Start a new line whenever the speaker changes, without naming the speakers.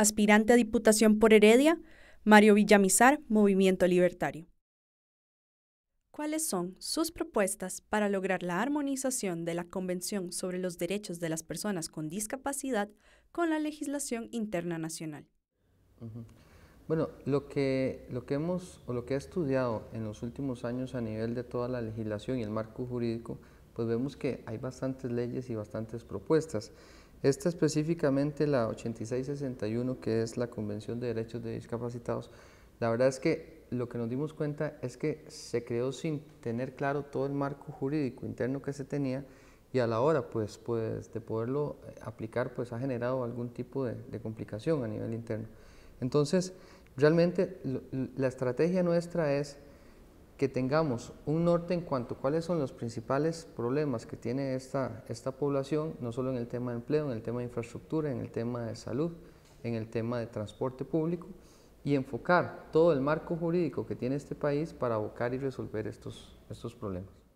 aspirante a Diputación por Heredia, Mario Villamizar, Movimiento Libertario. ¿Cuáles son sus propuestas para lograr la armonización de la Convención sobre los Derechos de las Personas con Discapacidad con la legislación interna nacional?
Bueno, lo que, lo que hemos o lo que ha estudiado en los últimos años a nivel de toda la legislación y el marco jurídico, pues vemos que hay bastantes leyes y bastantes propuestas. Esta específicamente, la 8661, que es la Convención de Derechos de Discapacitados, la verdad es que lo que nos dimos cuenta es que se creó sin tener claro todo el marco jurídico interno que se tenía y a la hora pues, pues de poderlo eh, aplicar pues ha generado algún tipo de, complicación a nivel interno. Entonces, realmente la estrategia nuestra es que tengamos un norte en cuanto a cuáles son los principales problemas que tiene esta, esta población, no solo en el tema de empleo, en el tema de infraestructura, en el tema de salud, en el tema de transporte público, y enfocar todo el marco jurídico que tiene este país para abocar y resolver estos, estos problemas.